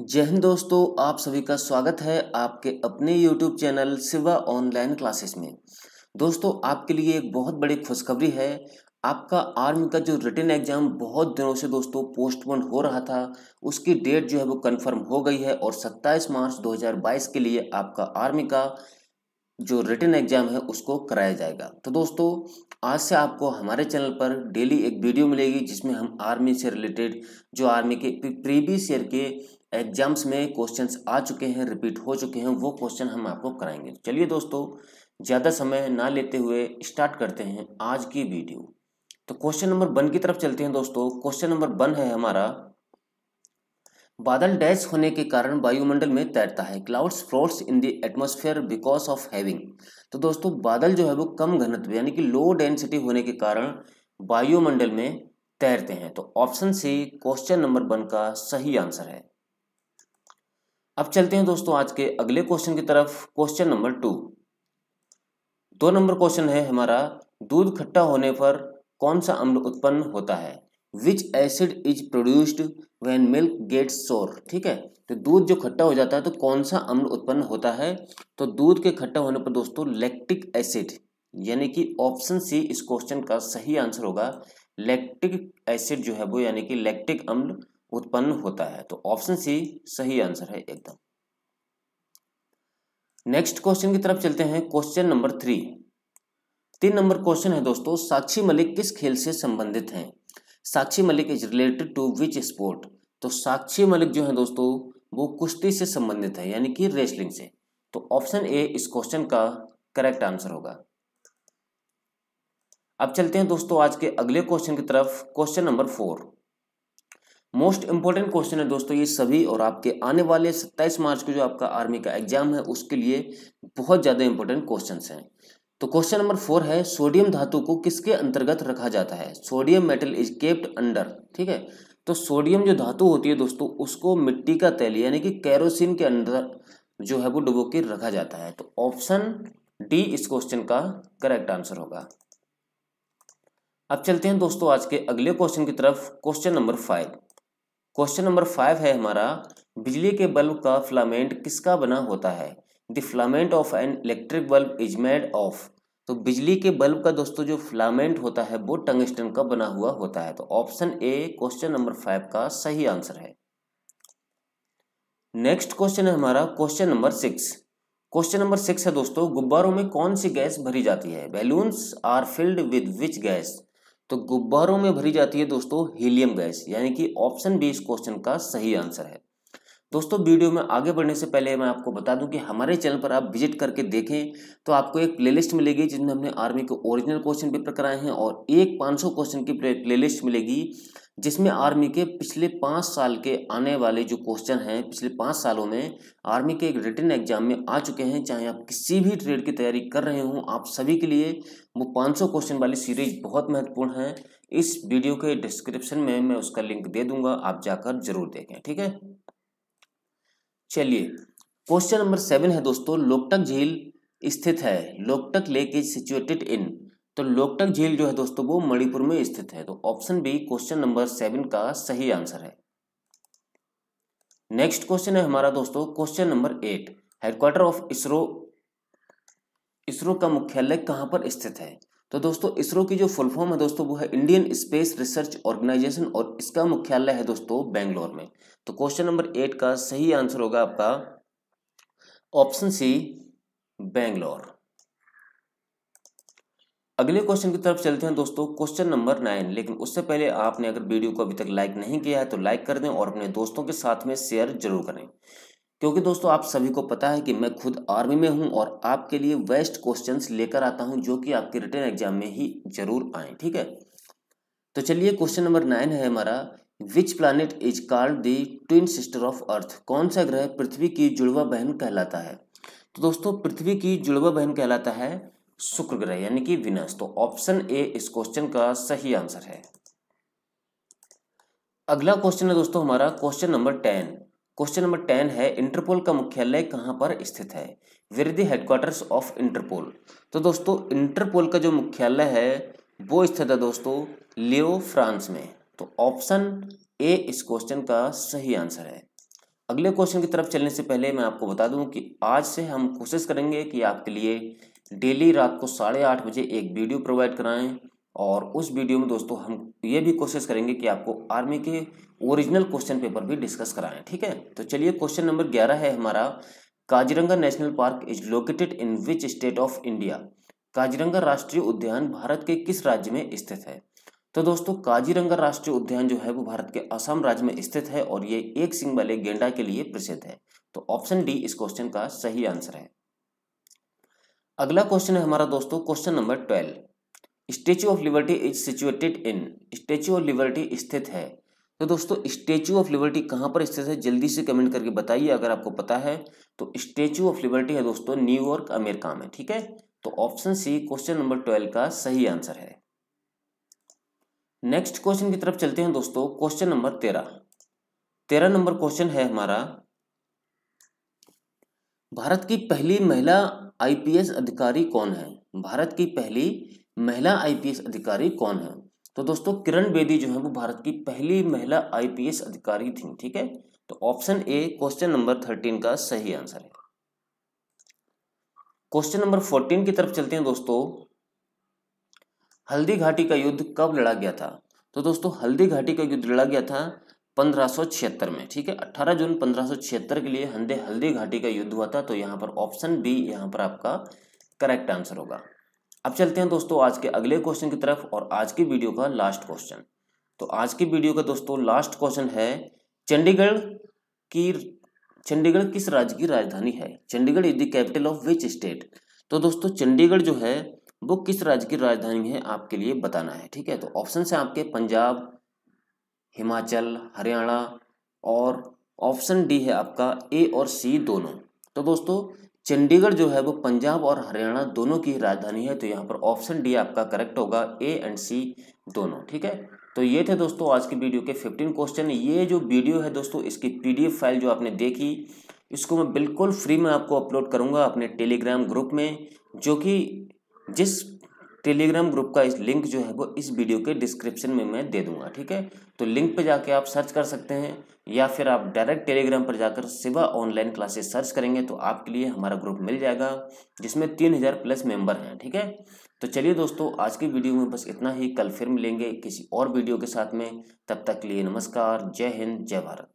जय हिंद दोस्तों आप सभी का स्वागत है आपके अपने YouTube चैनल सिवा ऑनलाइन क्लासेस में दोस्तों आपके लिए एक बहुत बड़ी खुशखबरी है आपका आर्मी का जो रिटर्न एग्जाम बहुत दिनों से दोस्तों पोस्टपोन हो रहा था उसकी डेट जो है वो कंफर्म हो गई है और 27 मार्च 2022 के लिए आपका आर्मी का जो रिटर्न एग्जाम है उसको कराया जाएगा तो दोस्तों आज से आपको हमारे चैनल पर डेली एक वीडियो मिलेगी जिसमें हम आर्मी से रिलेटेड जो आर्मी के प्रीवियस ईयर के एग्जाम्स में क्वेश्चंस आ चुके हैं रिपीट हो चुके हैं वो क्वेश्चन हम आपको कराएंगे चलिए दोस्तों ज़्यादा समय ना लेते हुए स्टार्ट करते हैं आज की वीडियो तो क्वेश्चन नंबर वन की तरफ चलते हैं दोस्तों क्वेश्चन नंबर वन है हमारा बादल डैश होने के कारण वायुमंडल में तैरता है clouds floats in the atmosphere because of having तो दोस्तों बादल जो है वो कम घनत्व यानी कि लो डेंसिटी होने के कारण वायुमंडल में तैरते हैं तो option C question number one का सही आंसर है अब चलते हैं दोस्तों आज के अगले क्वेश्चन की तरफ क्वेश्चन नंबर टू दो नंबर क्वेश्चन है हमारा दूध खट्टा होने पर कौन सा अम्ल उत्पन्न होता है which acid is produced when milk gets sour ठीक है तो दूध जो खट्टा हो जाता है तो कौन सा अम्ल उत्पन्न होता है तो दूध के खट्टा होने पर दोस्तों लैक्टिक एसिड यानी कि ऑप्शन सी इस क्वेश्चन का सही आंसर होगा लैक्टिक एसिड जो है वो यानी कि लैक्टिक अम्ल उत्पन्न होता है तो ऑप्शन सी सही आंसर है एकदम नेक्स्ट क्वेश्चन की तरफ चलते हैं क्वेश्चन नंबर थ्री तीन नंबर क्वेश्चन है दोस्तों साक्षी मलिक किस खेल से संबंधित हैं Sakshi Malik is related to which sport तो साक्षी मलिक जो है दोस्तों वो कुश्ती से संबंधित है यानी कि रेसलिंग से तो ऑप्शन ए इस क्वेश्चन का करेक्ट आंसर होगा अब चलते हैं दोस्तों आज के अगले क्वेश्चन की तरफ question number four most important question है दोस्तों ये सभी और आपके आने वाले 27 मार्च को जो आपका आर्मी का एग्जाम है उसके लिए बहुत ज़्यादा इंपॉर्टेंट क्वेश्चन हैं तो क्वेश्चन नंबर फोर है सोडियम धातु को किसके अंतर्गत रखा जाता है sodium metal is kept under ठीक है तो सोडियम जो धातु होती है दोस्तों उसको मिट्टी का तेल यानी कि कैरोसिन के अंदर जो है वो डुबो के रखा जाता है तो ऑप्शन डी इस क्वेश्चन का करेक्ट आंसर होगा अब चलते हैं दोस्तों आज के अगले क्वेश्चन की तरफ question number five question number five है हमारा बिजली के बल्ब का फ्लामेंट किसका बना होता है the filament of an electric bulb is made of तो बिजली के बल्ब का दोस्तों जो फ्लामेंट होता है वो टंगस्टन का बना हुआ होता है तो option A question number five का सही आंसर है नेक्स्ट क्वेश्चन है हमारा question number six question number six है दोस्तों गुब्बारों में कौन सी गैस भरी जाती है balloons are filled with which gas तो गुब्बारों में भरी जाती है दोस्तों हीलियम गैस यानी कि ऑप्शन बी इस क्वेश्चन का सही आंसर है दोस्तों वीडियो में आगे बढ़ने से पहले मैं आपको बता दूं कि हमारे चैनल पर आप विजिट करके देखें तो आपको एक प्लेलिस्ट मिलेगी जिसमें हमने आर्मी के ओरिजिनल क्वेश्चन पेपर कराए हैं और एक 500 क्वेश्चन की प्लेलिस्ट मिलेगी जिसमें आर्मी के पिछले पाँच साल के आने वाले जो क्वेश्चन हैं पिछले पाँच सालों में आर्मी के एक रिटर्न एग्जाम में आ चुके हैं चाहे आप किसी भी ट्रेड की तैयारी कर रहे हों आप सभी के लिए वो 500 क्वेश्चन वाली सीरीज बहुत महत्वपूर्ण है इस वीडियो के डिस्क्रिप्शन में मैं उसका लिंक दे दूंगा आप जाकर जरूर देखें ठीक है चलिए क्वेश्चन नंबर सेवन है दोस्तों लोकटक झील स्थित है Loktak lake is situated in तो लोकटक झील जो है दोस्तों वो मणिपुर में स्थित है तो option B question number seven का सही आंसर है नेक्स्ट क्वेश्चन है हमारा दोस्तों question number eight headquarter of ISRO ISRO का मुख्यालय कहां पर स्थित है तो दोस्तों इसरो की जो फुल फॉर्म है दोस्तों वो है इंडियन स्पेस रिसर्च ऑर्गेनाइजेशन और इसका मुख्यालय है दोस्तों बेंगलोर में तो क्वेश्चन नंबर एट का सही आंसर होगा आपका ऑप्शन सी बेंगलोर अगले क्वेश्चन की तरफ चलते हैं दोस्तों क्वेश्चन नंबर नाइन लेकिन उससे पहले आपने अगर वीडियो को अभी तक लाइक नहीं किया है तो लाइक कर दें और अपने दोस्तों के साथ में शेयर जरूर करें क्योंकि दोस्तों आप सभी को पता है कि मैं खुद आर्मी में हूं और आपके लिए वेस्ट क्वेश्चन लेकर आता हूं जो कि आपके रिटर्न एग्जाम में ही जरूर आए ठीक है तो चलिए क्वेश्चन नंबर नाइन है हमारा which planet is called the twin sister of Earth कौन सा ग्रह पृथ्वी की जुड़वा बहन कहलाता है तो दोस्तों पृथ्वी की जुड़वा बहन कहलाता है शुक्र ग्रह यानी कि विनस तो ऑप्शन ए इस क्वेश्चन का सही आंसर है अगला क्वेश्चन है दोस्तों हमारा question number ten question number ten है इंटरपोल का मुख्यालय कहां पर स्थित है where the headquarters of Interpol तो दोस्तों इंटरपोल का जो मुख्यालय है वो स्थित है दोस्तों लियो फ्रांस में तो ऑप्शन ए इस क्वेश्चन का सही आंसर है अगले क्वेश्चन की तरफ चलने से पहले मैं आपको बता दूं कि आज से हम कोशिश करेंगे कि आपके लिए डेली रात को साढ़े आठ बजे एक वीडियो प्रोवाइड कराएं और उस वीडियो में दोस्तों हम ये भी कोशिश करेंगे कि आपको आर्मी के ओरिजिनल क्वेश्चन पेपर भी डिस्कस कराएं ठीक है तो चलिए क्वेश्चन नंबर ग्यारह है हमारा Kaziranga national park is located in which state of India Kaziranga राष्ट्रीय उद्यान भारत के किस राज्य में स्थित है तो दोस्तों काजीरंगा राष्ट्रीय उद्यान जो है वो भारत के असम राज्य में स्थित है और ये एक सिंह वाले गेंडा के लिए प्रसिद्ध है तो ऑप्शन डी इस क्वेश्चन का सही आंसर है अगला क्वेश्चन है हमारा दोस्तों question number twelve Statue of Liberty is situated in Statue of Liberty स्थित है तो दोस्तों स्टेच्यू ऑफ लिबर्टी कहाँ पर स्थित है जल्दी से कमेंट करके बताइए अगर आपको पता है तो स्टेच्यू ऑफ लिबर्टी है दोस्तों न्यूयॉर्क अमेरिका में ठीक है तो option C question number twelve का सही आंसर है नेक्स्ट क्वेश्चन की तरफ चलते हैं दोस्तों क्वेश्चन नंबर तेरह तेरह नंबर क्वेश्चन है हमारा भारत की पहली महिला आईपीएस अधिकारी कौन है भारत की पहली महिला आईपीएस अधिकारी कौन है तो दोस्तों किरण बेदी जो है वो भारत की पहली महिला आईपीएस अधिकारी थी ठीक है तो option A question number thirteen का सही आंसर है क्वेश्चन नंबर फोर्टीन की तरफ चलते हैं दोस्तों हल्दी घाटी का युद्ध कब लड़ा गया था तो दोस्तों हल्दी घाटी का युद्ध लड़ा गया था 1576 में ठीक है 18 जून पंद्रह के लिए हंदे हल्दी घाटी का युद्ध हुआ था तो यहाँ पर ऑप्शन बी यहाँ पर आपका करेक्ट आंसर होगा अब चलते हैं दोस्तों आज के अगले क्वेश्चन की तरफ और आज की वीडियो का लास्ट क्वेश्चन तो आज की वीडियो का दोस्तों लास्ट क्वेश्चन है चंडीगढ़ की चंडीगढ़ किस राज्य की राजधानी है Chandigarh is the capital of which state तो दोस्तों चंडीगढ़ जो है वो किस राज्य की राजधानी है आपके लिए बताना है ठीक है तो ऑप्शन है आपके पंजाब हिमाचल हरियाणा और ऑप्शन डी है आपका ए और सी दोनों तो दोस्तों चंडीगढ़ जो है वो पंजाब और हरियाणा दोनों की राजधानी है तो यहाँ पर ऑप्शन डी आपका करेक्ट होगा ए एंड सी दोनों ठीक है तो ये थे दोस्तों आज की वीडियो के 15 क्वेश्चन ये जो वीडियो है दोस्तों इसकी पीडीएफ फाइल जो आपने देखी इसको मैं बिल्कुल फ्री में आपको अपलोड करूँगा अपने टेलीग्राम ग्रुप में जो कि जिस टेलीग्राम ग्रुप का इस लिंक जो है वो इस वीडियो के डिस्क्रिप्शन में मैं दे दूंगा ठीक है तो लिंक पे जाके आप सर्च कर सकते हैं या फिर आप डायरेक्ट टेलीग्राम पर जाकर सिवा ऑनलाइन क्लासेस सर्च करेंगे तो आपके लिए हमारा ग्रुप मिल जाएगा जिसमें तीन हज़ार प्लस मेंबर हैं ठीक है तो चलिए दोस्तों आज की वीडियो में बस इतना ही कल फिर मिलेंगे किसी और वीडियो के साथ में तब तक के लिए नमस्कार जय हिंद जय भारत